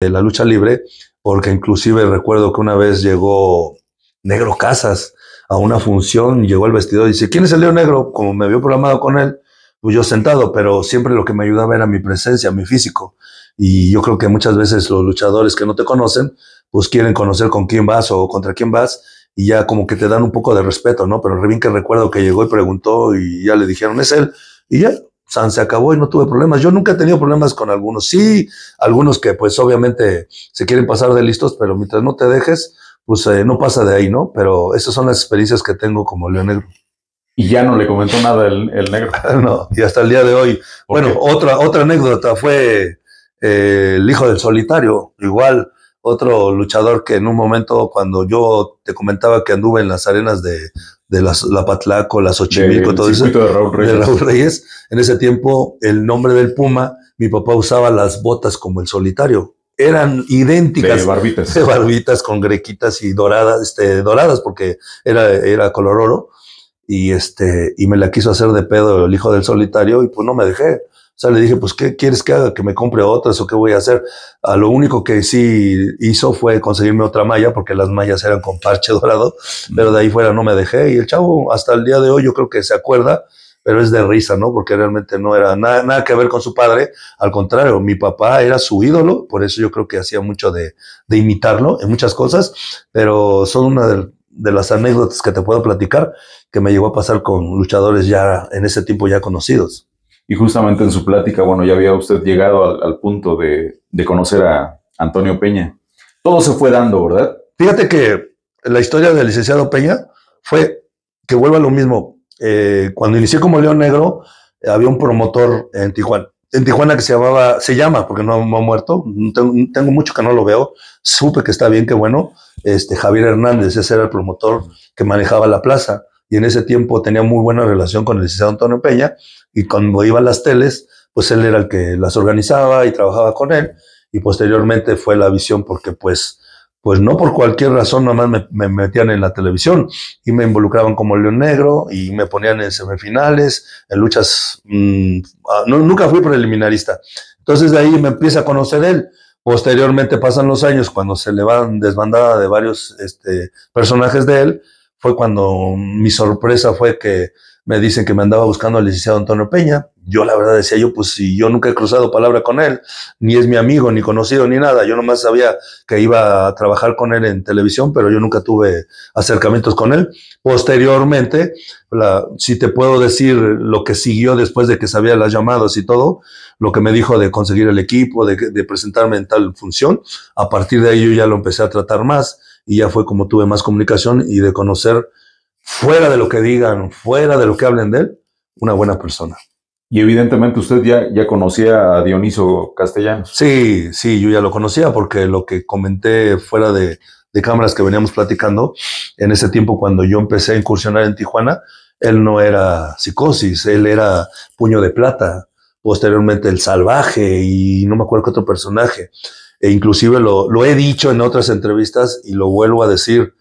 de la lucha libre, porque inclusive recuerdo que una vez llegó Negro Casas a una función, llegó el vestido y dice, ¿quién es el Leo Negro? Como me había programado con él, pues yo sentado, pero siempre lo que me ayudaba era mi presencia, mi físico. Y yo creo que muchas veces los luchadores que no te conocen, pues quieren conocer con quién vas o contra quién vas y ya como que te dan un poco de respeto, ¿no? Pero bien que recuerdo que llegó y preguntó y ya le dijeron, es él. Y ya San se acabó y no tuve problemas. Yo nunca he tenido problemas con algunos. Sí, algunos que pues obviamente se quieren pasar de listos, pero mientras no te dejes, pues eh, no pasa de ahí, ¿no? Pero esas son las experiencias que tengo como León Negro. Y ya no le comentó nada el, el negro. no, y hasta el día de hoy. Bueno, otra, otra anécdota fue eh, el hijo del solitario, igual otro luchador que en un momento cuando yo te comentaba que anduve en las arenas de, de las, la Patlaco, la Xochimilco, todo eso, de Raúl, Reyes. de Raúl Reyes, en ese tiempo el nombre del Puma, mi papá usaba las botas como el solitario, eran idénticas. De barbitas. De barbitas con grequitas y doradas, este, doradas, porque era, era color oro. Y este, y me la quiso hacer de pedo el hijo del solitario, y pues no me dejé. O sea, le dije, pues, ¿qué quieres que haga? ¿Que me compre otras o qué voy a hacer? A ah, lo único que sí hizo fue conseguirme otra malla, porque las mallas eran con parche dorado, pero de ahí fuera no me dejé. Y el chavo, hasta el día de hoy, yo creo que se acuerda, pero es de risa, ¿no? Porque realmente no era nada, nada que ver con su padre. Al contrario, mi papá era su ídolo, por eso yo creo que hacía mucho de, de imitarlo en muchas cosas, pero son una de, de las anécdotas que te puedo platicar que me llegó a pasar con luchadores ya en ese tiempo ya conocidos. Y justamente en su plática, bueno, ya había usted llegado al, punto de, conocer a Antonio Peña. Todo se fue dando, ¿verdad? Fíjate que la historia del licenciado Peña fue que vuelva a lo mismo. Eh, cuando inicié como León Negro, eh, había un promotor en Tijuana. En Tijuana que se llamaba, se llama, porque no, me ha muerto, tengo, mucho que no lo veo, supe que está bien, que bueno, este Javier Hernández, ese era el promotor que manejaba la plaza y en ese tiempo tenía muy buena relación con el César Antonio Peña y cuando iba a las teles, pues él era el que las organizaba y trabajaba con él y posteriormente fue la visión porque pues pues no por cualquier razón nomás me, me metían en la televisión y me involucraban como León Negro y me ponían en semifinales, en luchas, mm, ah, nunca fui preliminarista. Entonces de ahí me empieza a conocer él. Posteriormente pasan los años cuando se le van desbandada de varios este, personajes de él, fue cuando mi sorpresa fue que me dicen que me andaba buscando al licenciado Antonio Peña. Yo la verdad decía yo, pues si yo nunca he cruzado palabra con él, ni es mi amigo, ni conocido, ni nada. Yo nomás sabía que iba a trabajar con él en televisión, pero yo nunca tuve acercamientos con él. Posteriormente, si te puedo decir lo que siguió después de que sabía las llamadas y todo, lo que me dijo de conseguir el equipo, de, de presentarme en tal función, a partir de ahí yo ya lo empecé a tratar más y ya fue como tuve más comunicación y de conocer fuera de lo que digan, fuera de lo que hablen de él, una buena persona. Y evidentemente usted ya, ya conocía a Dioniso Castellanos. Sí, sí, yo ya lo conocía porque lo que comenté fuera de, de cámaras que veníamos platicando, en ese tiempo cuando yo empecé a incursionar en Tijuana, él no era psicosis, él era puño de plata, posteriormente el salvaje y no me acuerdo qué otro personaje e inclusive lo, he dicho en otras entrevistas y lo vuelvo a decir,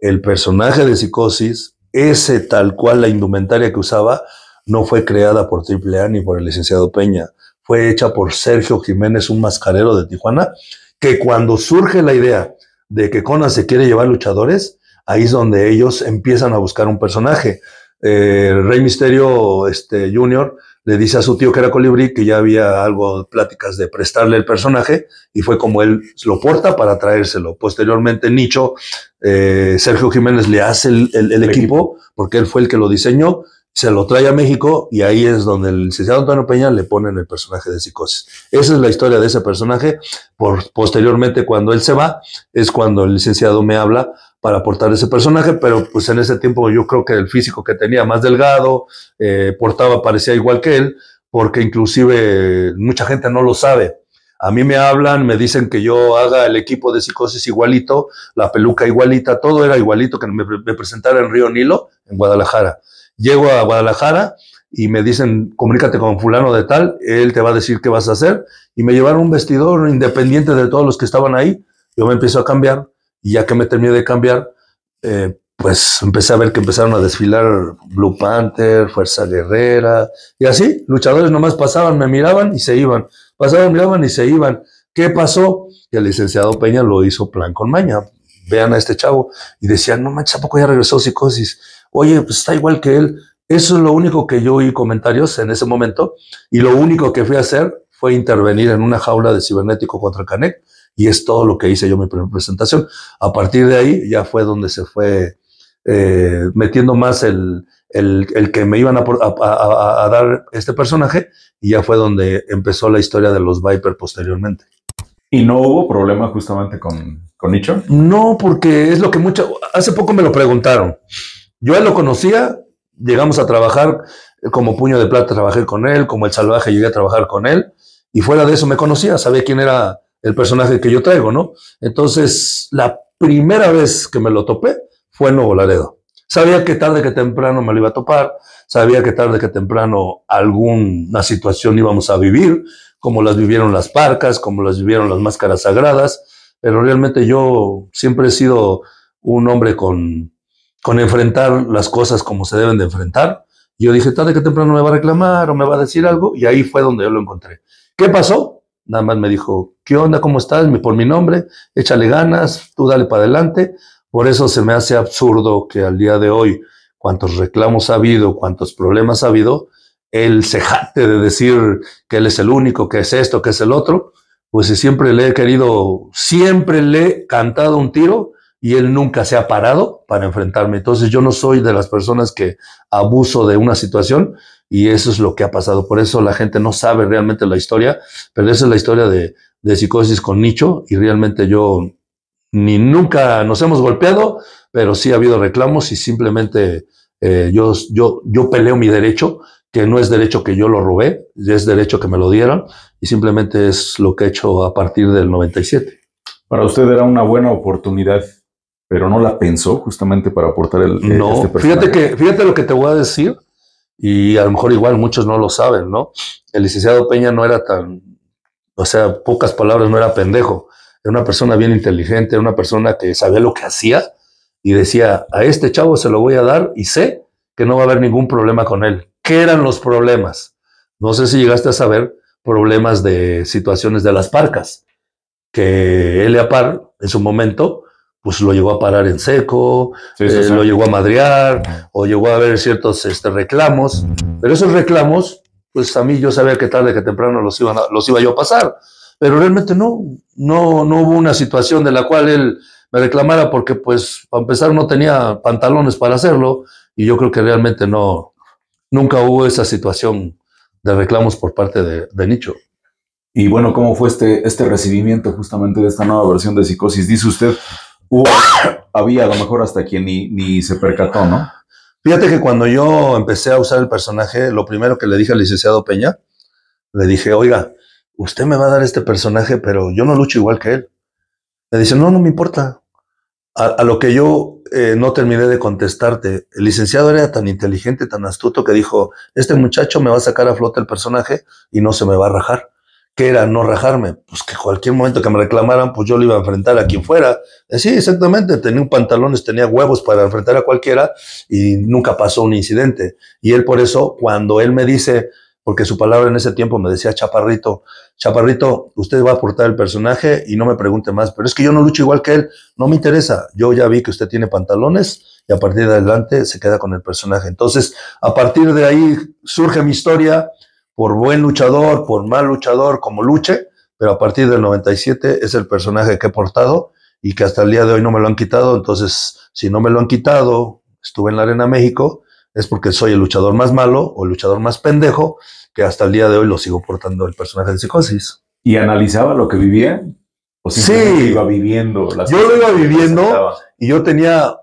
el personaje de Psicosis, ese tal cual la indumentaria que usaba, no fue creada por Triple A ni por el licenciado Peña, fue hecha por Sergio Jiménez, un mascarero de Tijuana, que cuando surge la idea de que Conan se quiere llevar luchadores, ahí es donde ellos empiezan a buscar un personaje. Eh, Rey Misterio este, Jr le dice a su tío que era colibrí que ya había algo, pláticas de prestarle el personaje y fue como él lo porta para traérselo. Posteriormente Nicho, eh, Sergio Jiménez le hace el, equipo porque él fue el que lo diseñó se lo trae a México y ahí es donde el licenciado Antonio Peña le ponen el personaje de psicosis. Esa es la historia de ese personaje. Por, posteriormente, cuando él se va, es cuando el licenciado me habla para portar ese personaje, pero pues en ese tiempo yo creo que el físico que tenía más delgado, eh, portaba, parecía igual que él, porque inclusive mucha gente no lo sabe. A mí me hablan, me dicen que yo haga el equipo de psicosis igualito, la peluca igualita, todo era igualito que me, me presentara en Río Nilo, en Guadalajara. Llego a Guadalajara y me dicen, comunícate con fulano de tal, él te va a decir qué vas a hacer. Y me llevaron un vestidor independiente de todos los que estaban ahí. Yo me empiezo a cambiar y ya que me terminé de cambiar, eh, pues empecé a ver que empezaron a desfilar Blue Panther, Fuerza Guerrera, y así, luchadores nomás pasaban, me miraban y se iban, pasaban, miraban y se iban. ¿Qué pasó? Que el licenciado Peña lo hizo plan con maña. Vean a este chavo. Y decían, no manches, ¿a poco ya regresó psicosis? oye, pues está igual que él. Eso es lo único que yo oí comentarios en ese momento y lo único que fui a hacer fue intervenir en una jaula de cibernético contra Canek y es todo lo que hice yo en mi primera presentación. A partir de ahí ya fue donde se fue eh, metiendo más el, que me iban a, dar este personaje y ya fue donde empezó la historia de los Viper posteriormente. ¿Y no hubo problema justamente con, con Nicho? No, porque es lo que mucho... Hace poco me lo preguntaron. Yo él lo conocía, llegamos a trabajar eh, como Puño de Plata, trabajé con él, como El Salvaje llegué a trabajar con él, y fuera de eso me conocía, sabía quién era el personaje que yo traigo, ¿no? Entonces, la primera vez que me lo topé fue en Nuevo Laredo. Sabía que tarde que temprano me lo iba a topar, sabía que tarde que temprano alguna situación íbamos a vivir, como las vivieron las parcas, como las vivieron las máscaras sagradas, pero realmente yo siempre he sido un hombre con con enfrentar las cosas como se deben de enfrentar. Yo dije, tarde que temprano me va a reclamar o me va a decir algo, y ahí fue donde yo lo encontré. ¿Qué pasó? Nada más me dijo, ¿qué onda? ¿Cómo estás? Por mi nombre, échale ganas, tú dale para adelante. Por eso se me hace absurdo que al día de hoy, cuantos reclamos ha habido, cuántos problemas ha habido, el se jate de decir que él es el único, que es esto, que es el otro, pues si siempre le he querido, siempre le he cantado un tiro y él nunca se ha parado para enfrentarme. Entonces yo no soy de las personas que abuso de una situación y eso es lo que ha pasado. Por eso la gente no sabe realmente la historia, pero esa es la historia de, psicosis con Nicho y realmente yo ni nunca nos hemos golpeado, pero sí ha habido reclamos y simplemente eh, yo, yo, yo peleo mi derecho, que no es derecho que yo lo robé, es derecho que me lo dieran, y simplemente es lo que he hecho a partir del 97. Para usted era una buena oportunidad pero no la pensó justamente para aportar el. Eh, no, este fíjate que, fíjate lo que te voy a decir, y a lo mejor igual muchos no lo saben, ¿no? El licenciado Peña no era tan, o sea, pocas palabras, no era pendejo. Era una persona bien inteligente, era una persona que sabía lo que hacía y decía, a este chavo se lo voy a dar y sé que no va a haber ningún problema con él. ¿Qué eran los problemas? No sé si llegaste a saber problemas de situaciones de las parcas, que él Elia Par en su momento pues lo llevó a parar en seco, eh, lo llegó a madrear, o llegó a haber ciertos este, reclamos, pero esos reclamos, pues a mí yo sabía que tarde que temprano los, los iba yo a pasar, pero realmente no, no, no hubo una situación de la cual él me reclamara porque pues para empezar no tenía pantalones para hacerlo y yo creo que realmente no, nunca hubo esa situación de reclamos por parte de, Nicho. Y bueno, ¿cómo fue este, este recibimiento justamente de esta nueva versión de Psicosis? Dice usted, hubo, había a lo mejor hasta quien ni, se percató, ¿no? Fíjate que cuando yo empecé a usar el personaje, lo primero que le dije al licenciado Peña, le dije, oiga, usted me va a dar este personaje, pero yo no lucho igual que él. Le dice, no, no me importa. A, lo que yo eh, no terminé de contestarte, el licenciado era tan inteligente, tan astuto, que dijo, este muchacho me va a sacar a flote el personaje y no se me va a rajar que era no rajarme, pues que cualquier momento que me reclamaran, pues yo lo iba a enfrentar a quien fuera. Eh, sí, exactamente, tenía pantalones, tenía huevos para enfrentar a cualquiera y nunca pasó un incidente. Y él por eso, cuando él me dice, porque su palabra en ese tiempo me decía Chaparrito, Chaparrito, usted va a aportar el personaje y no me pregunte más, pero es que yo no lucho igual que él, no me interesa, yo ya vi que usted tiene pantalones y a partir de adelante se queda con el personaje. Entonces, a partir de ahí surge mi historia por buen luchador, por mal luchador, como luche, pero a partir del 97 es el personaje que he portado y que hasta el día de hoy no me lo han quitado. Entonces, si no me lo han quitado, estuve en la Arena México, es porque soy el luchador más malo o el luchador más pendejo, que hasta el día de hoy lo sigo portando el personaje de psicosis. ¿Y analizaba lo que vivía? ¿O sí, iba viviendo. yo lo iba viviendo y yo tenía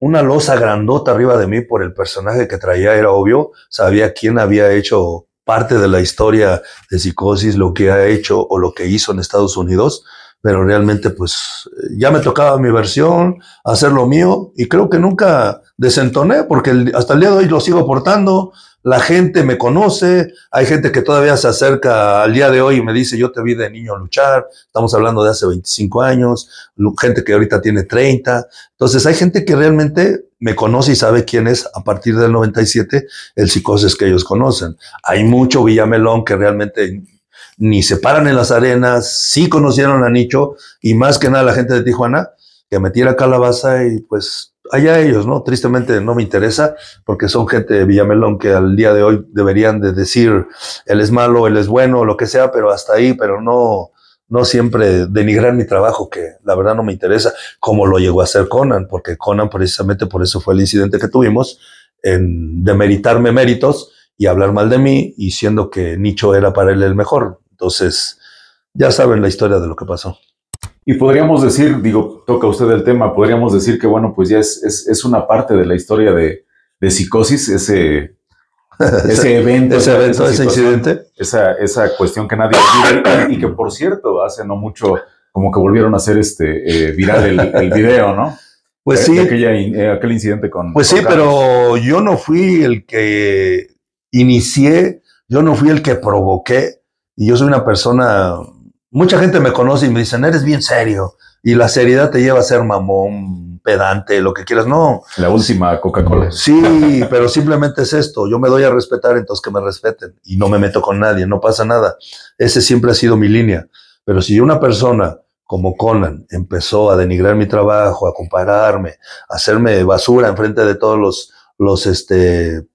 una losa grandota arriba de mí por el personaje que traía, era obvio, sabía quién había hecho parte de la historia de psicosis, lo que ha hecho o lo que hizo en Estados Unidos, pero realmente pues ya me tocaba mi versión, hacer lo mío y creo que nunca desentoné porque hasta el día de hoy lo sigo portando, la gente me conoce, hay gente que todavía se acerca al día de hoy y me dice, yo te vi de niño luchar, estamos hablando de hace 25 años, gente que ahorita tiene 30, entonces hay gente que realmente me conoce y sabe quién es a partir del 97 el psicosis que ellos conocen. Hay mucho Villamelón que realmente ni se paran en las arenas, sí conocieron a Nicho y más que nada la gente de Tijuana que me tira calabaza y pues allá ellos, ¿no? Tristemente no me interesa porque son gente de Villamelón que al día de hoy deberían de decir él es malo, él es bueno, lo que sea, pero hasta ahí, pero no, no siempre denigrar mi trabajo, que la verdad no me interesa, como lo llegó a hacer Conan, porque Conan precisamente por eso fue el incidente que tuvimos, en demeritarme méritos y hablar mal de mí, y siendo que Nicho era para él el mejor. Entonces, ya saben la historia de lo que pasó. Y podríamos decir, digo, toca usted el tema, podríamos decir que, bueno, pues ya es, una parte de la historia de, psicosis, ese, evento, ese, evento, ese incidente. Esa, esa cuestión que nadie y que, por cierto, hace no mucho, como que volvieron a hacer este eh, viral el, video, ¿no? Pues eh, sí. Eh, aquel incidente con. Pues sí, pero yo no fui el que inicié, yo no fui el que provoqué, y yo soy una persona Mucha gente me conoce y me dicen, eres bien serio. Y la seriedad te lleva a ser mamón, pedante, lo que quieras. No. La última Coca-Cola. Sí, pero simplemente es esto. Yo me doy a respetar, entonces que me respeten. Y no me meto con nadie, no pasa nada. Ese siempre ha sido mi línea. Pero si una persona como Conan empezó a denigrar mi trabajo, a compararme, a hacerme basura frente de todos los, los, este,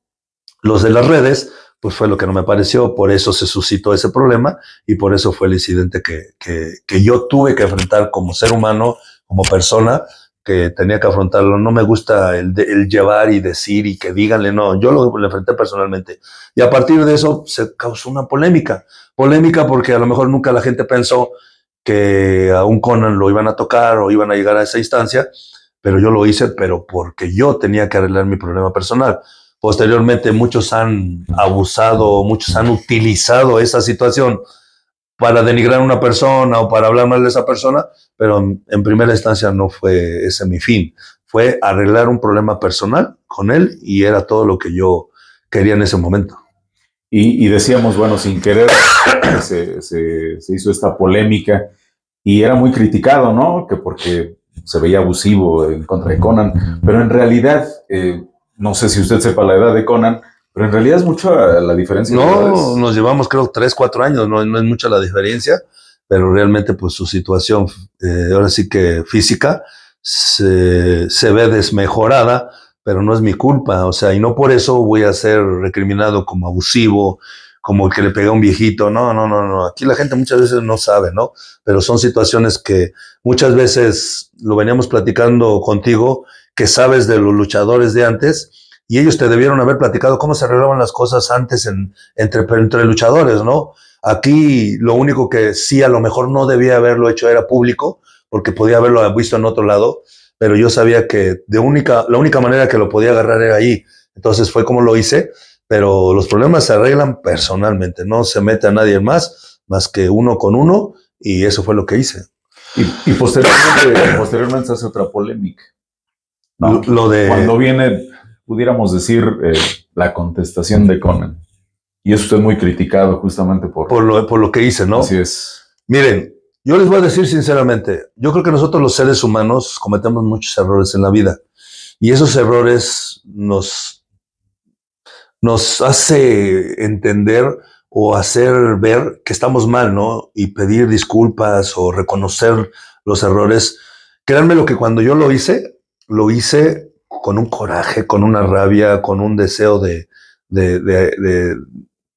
los de las redes, pues fue lo que no me pareció, por eso se suscitó ese problema y por eso fue el incidente que, yo tuve que enfrentar como ser humano, como persona, que tenía que afrontarlo. No me gusta el, llevar y decir y que díganle, no, yo lo, lo, enfrenté personalmente. Y a partir de eso se causó una polémica. Polémica porque a lo mejor nunca la gente pensó que a un Conan lo iban a tocar o iban a llegar a esa instancia, pero yo lo hice, pero porque yo tenía que arreglar mi problema personal. Posteriormente muchos han abusado, muchos han utilizado esa situación para denigrar a una persona o para hablar mal de esa persona, pero en primera instancia no fue ese mi fin. Fue arreglar un problema personal con él y era todo lo que yo quería en ese momento. Y, decíamos, bueno, sin querer se, hizo esta polémica y era muy criticado, ¿no? Que porque se veía abusivo en contra de Conan, pero en realidad eh, no sé si usted sepa la edad de Conan, pero en realidad es mucha la diferencia. No, nos llevamos creo tres, cuatro años, no, es mucha la diferencia, pero realmente pues su situación, eh, ahora sí que física, se, ve desmejorada, pero no es mi culpa, o sea, y no por eso voy a ser recriminado como abusivo, como el que le pegué a un viejito, no, no, no, no, aquí la gente muchas veces no sabe, ¿no? Pero son situaciones que muchas veces lo veníamos platicando contigo que sabes de los luchadores de antes y ellos te debieron haber platicado cómo se arreglaban las cosas antes en, entre, entre luchadores, ¿no? Aquí lo único que sí a lo mejor no debía haberlo hecho era público, porque podía haberlo visto en otro lado, pero yo sabía que de única, la única manera que lo podía agarrar era ahí. Entonces fue como lo hice, pero los problemas se arreglan personalmente, no se mete a nadie más más que uno con uno y eso fue lo que hice. Y, y posteriormente, posteriormente se hace otra polémica cuando viene, pudiéramos decir, eh, la contestación de Conan. Y es muy criticado justamente por... Por lo, por lo que hice, ¿no? Así es. Miren, yo les voy a decir sinceramente, yo creo que nosotros los seres humanos cometemos muchos errores en la vida. Y esos errores nos, nos hace entender o hacer ver que estamos mal, ¿no? Y pedir disculpas o reconocer los errores. Créanme lo que cuando yo lo hice, lo hice con un coraje, con una rabia, con un deseo de, de,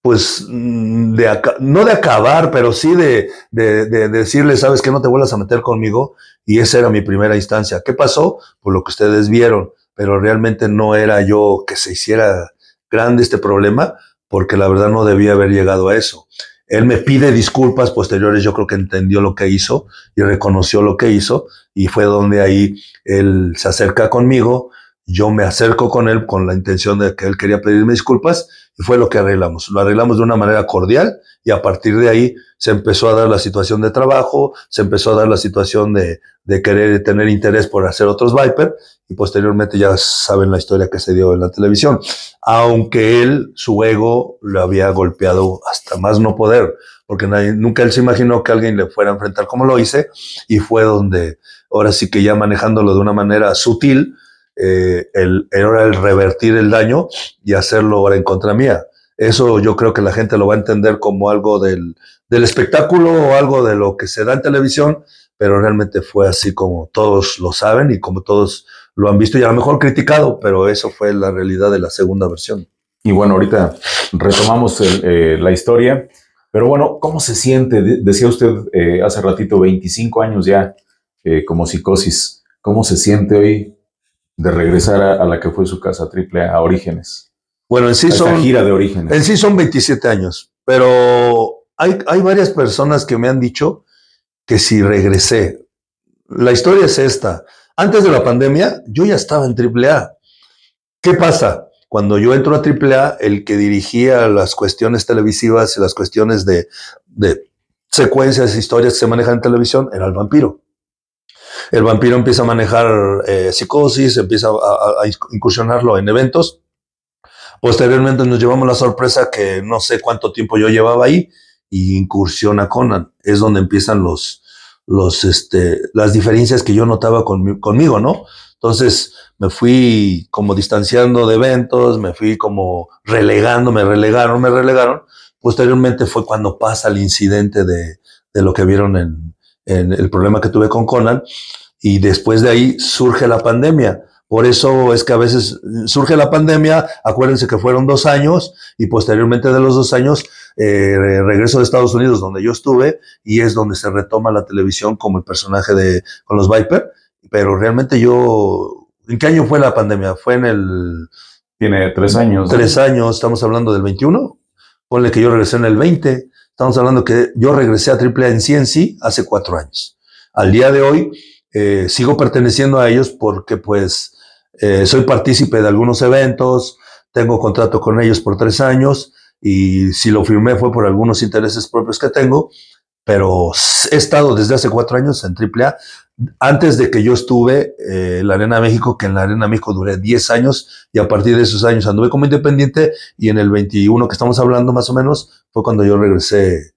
pues, mm, no de acabar, pero sí de, decirle, sabes que no te vuelvas a meter conmigo. Y esa era mi primera instancia. ¿Qué pasó? Por lo que ustedes vieron, pero realmente no era yo que se hiciera grande este problema, porque la verdad no debía haber llegado a eso. Él me pide disculpas posteriores, yo creo que entendió lo que hizo y reconoció lo que hizo y fue donde ahí él se acerca conmigo, yo me acerco con él con la intención de que él quería pedirme disculpas y fue lo que arreglamos. Lo arreglamos de una manera cordial y a partir de ahí se empezó a dar la situación de trabajo, se empezó a dar la situación de, de querer tener interés por hacer otros Viper y posteriormente ya saben la historia que se dio en la televisión. Aunque él, su ego, lo había golpeado hasta más no poder, porque nadie, nunca él se imaginó que alguien le fuera a enfrentar como lo hice y fue donde, ahora sí que ya manejándolo de una manera sutil, eh, el, era el revertir el daño y hacerlo ahora en contra mía. Eso yo creo que la gente lo va a entender como algo del, espectáculo o algo de lo que se da en televisión, pero realmente fue así como todos lo saben y como todos lo han visto y a lo mejor criticado, pero eso fue la realidad de la segunda versión. Y bueno, ahorita retomamos eh, la historia, pero bueno, ¿cómo se siente? decía usted eh, hace ratito, 25 años ya como psicosis, ¿cómo se siente hoy de regresar a, la que fue su casa triple A, Orígenes. Bueno, en sí son. gira de Orígenes. En sí son 27 años, pero hay, hay varias personas que me han dicho que si regresé. La historia es esta. Antes de la pandemia, yo ya estaba en triple A. ¿Qué pasa? Cuando yo entro a AAA, el que dirigía las cuestiones televisivas y las cuestiones de, de secuencias, historias que se manejan en televisión, era el vampiro el vampiro empieza a manejar eh, psicosis, empieza a, incursionarlo en eventos. Posteriormente nos llevamos la sorpresa que no sé cuánto tiempo yo llevaba ahí y incursiona Conan. Es donde empiezan los, los, este, las diferencias que yo notaba con, conmigo, ¿no? Entonces me fui como distanciando de eventos, me fui como relegando, me relegaron, me relegaron. Posteriormente fue cuando pasa el incidente de, de lo que vieron en, en el problema que tuve con Conan, y después de ahí surge la pandemia. Por eso es que a veces surge la pandemia, acuérdense que fueron dos años y posteriormente de los dos años eh, regreso de Estados Unidos donde yo estuve y es donde se retoma la televisión como el personaje de con los Viper, pero realmente yo, ¿en qué año fue la pandemia? Fue en el... Tiene tres años. Tres años, estamos hablando del 21, ponle que yo regresé en el 20, Estamos hablando que yo regresé a AAA en CNC hace cuatro años. Al día de hoy eh, sigo perteneciendo a ellos porque pues eh, soy partícipe de algunos eventos, tengo contrato con ellos por tres años y si lo firmé fue por algunos intereses propios que tengo, pero he estado desde hace cuatro años en AAA antes de que yo estuve eh, en la Arena México, que en la Arena México duré 10 años y a partir de esos años anduve como independiente y en el 21 que estamos hablando más o menos fue cuando yo regresé